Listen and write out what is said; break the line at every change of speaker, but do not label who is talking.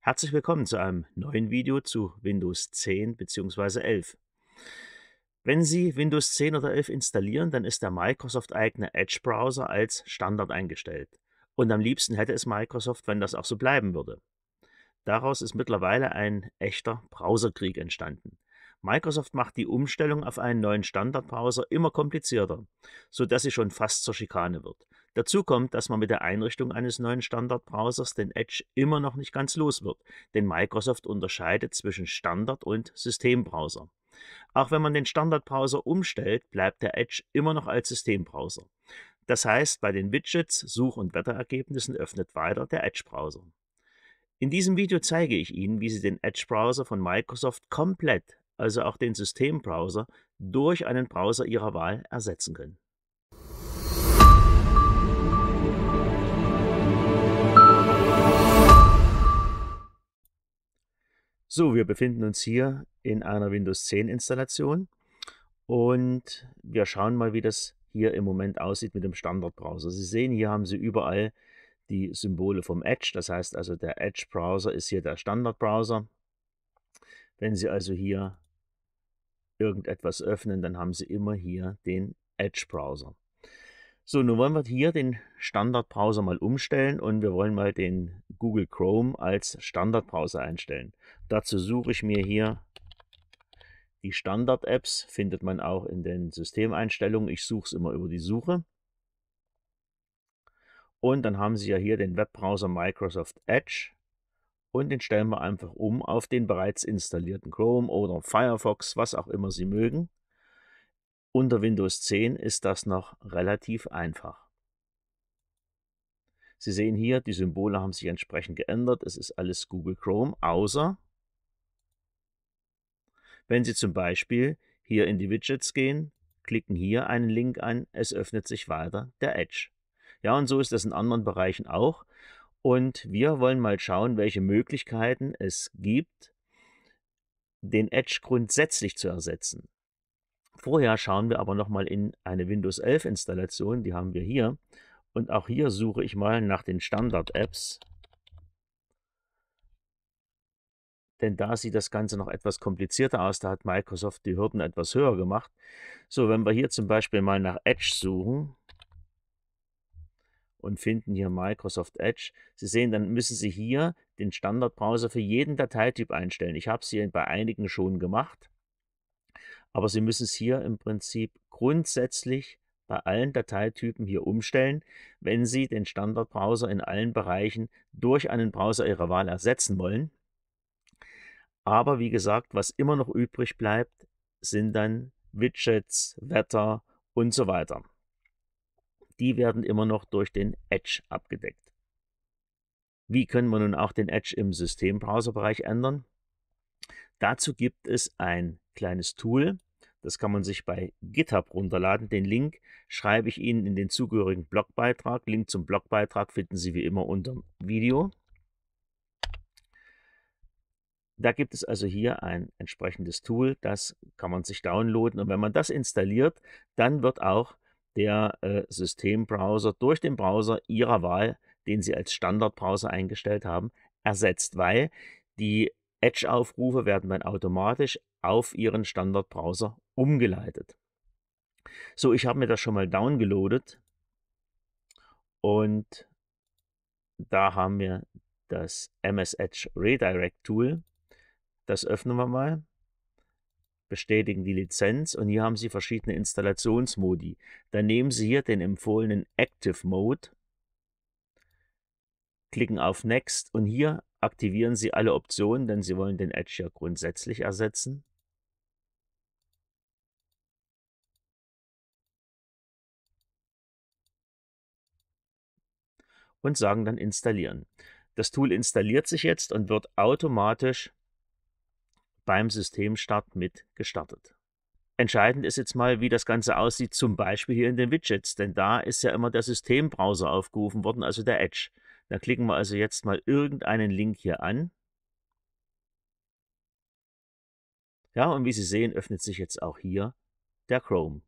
Herzlich willkommen zu einem neuen Video zu Windows 10 bzw. 11. Wenn Sie Windows 10 oder 11 installieren, dann ist der Microsoft-eigene Edge-Browser als Standard eingestellt. Und am liebsten hätte es Microsoft, wenn das auch so bleiben würde. Daraus ist mittlerweile ein echter Browserkrieg entstanden. Microsoft macht die Umstellung auf einen neuen Standardbrowser immer komplizierter, sodass sie schon fast zur Schikane wird. Dazu kommt, dass man mit der Einrichtung eines neuen Standardbrowsers den Edge immer noch nicht ganz los wird, denn Microsoft unterscheidet zwischen Standard- und Systembrowser. Auch wenn man den Standardbrowser umstellt, bleibt der Edge immer noch als Systembrowser. Das heißt, bei den Widgets, Such- und Wetterergebnissen öffnet weiter der Edge-Browser. In diesem Video zeige ich Ihnen, wie Sie den Edge-Browser von Microsoft komplett, also auch den Systembrowser, durch einen Browser Ihrer Wahl ersetzen können. So, wir befinden uns hier in einer Windows 10 Installation und wir schauen mal, wie das hier im Moment aussieht mit dem Standardbrowser. Sie sehen, hier haben Sie überall die Symbole vom Edge, das heißt also der Edge-Browser ist hier der Standardbrowser. Wenn Sie also hier irgendetwas öffnen, dann haben Sie immer hier den Edge-Browser. So, nun wollen wir hier den Standardbrowser mal umstellen und wir wollen mal den Google Chrome als Standardbrowser einstellen. Dazu suche ich mir hier die Standard-Apps, findet man auch in den Systemeinstellungen. Ich suche es immer über die Suche. Und dann haben Sie ja hier den Webbrowser Microsoft Edge und den stellen wir einfach um auf den bereits installierten Chrome oder Firefox, was auch immer Sie mögen. Unter Windows 10 ist das noch relativ einfach. Sie sehen hier, die Symbole haben sich entsprechend geändert. Es ist alles Google Chrome, außer wenn Sie zum Beispiel hier in die Widgets gehen, klicken hier einen Link an, es öffnet sich weiter der Edge. Ja, und so ist das in anderen Bereichen auch. Und wir wollen mal schauen, welche Möglichkeiten es gibt, den Edge grundsätzlich zu ersetzen. Vorher schauen wir aber nochmal in eine Windows 11 Installation, die haben wir hier. Und auch hier suche ich mal nach den Standard-Apps. Denn da sieht das Ganze noch etwas komplizierter aus. Da hat Microsoft die Hürden etwas höher gemacht. So, wenn wir hier zum Beispiel mal nach Edge suchen und finden hier Microsoft Edge. Sie sehen, dann müssen Sie hier den Standardbrowser für jeden Dateityp einstellen. Ich habe es hier bei einigen schon gemacht. Aber Sie müssen es hier im Prinzip grundsätzlich bei allen Dateitypen hier umstellen, wenn Sie den Standardbrowser in allen Bereichen durch einen Browser Ihrer Wahl ersetzen wollen. Aber wie gesagt, was immer noch übrig bleibt, sind dann Widgets, Wetter und so weiter. Die werden immer noch durch den Edge abgedeckt. Wie können wir nun auch den Edge im Systembrowserbereich ändern? Dazu gibt es ein kleines Tool. Das kann man sich bei GitHub runterladen. Den Link schreibe ich Ihnen in den zugehörigen Blogbeitrag. Link zum Blogbeitrag finden Sie wie immer unter dem Video. Da gibt es also hier ein entsprechendes Tool, das kann man sich downloaden. Und wenn man das installiert, dann wird auch der äh, Systembrowser durch den Browser Ihrer Wahl, den Sie als Standardbrowser eingestellt haben, ersetzt, weil die Edge-Aufrufe werden dann automatisch auf Ihren Standardbrowser umgeleitet. So, ich habe mir das schon mal downgeloadet und da haben wir das MS Edge Redirect Tool. Das öffnen wir mal, bestätigen die Lizenz und hier haben Sie verschiedene Installationsmodi. Dann nehmen Sie hier den empfohlenen Active Mode klicken auf Next und hier aktivieren Sie alle Optionen, denn Sie wollen den Edge ja grundsätzlich ersetzen. Und sagen dann installieren. Das Tool installiert sich jetzt und wird automatisch beim Systemstart mit gestartet. Entscheidend ist jetzt mal, wie das Ganze aussieht, zum Beispiel hier in den Widgets, denn da ist ja immer der Systembrowser aufgerufen worden, also der Edge. Da klicken wir also jetzt mal irgendeinen Link hier an. Ja, und wie Sie sehen, öffnet sich jetzt auch hier der Chrome.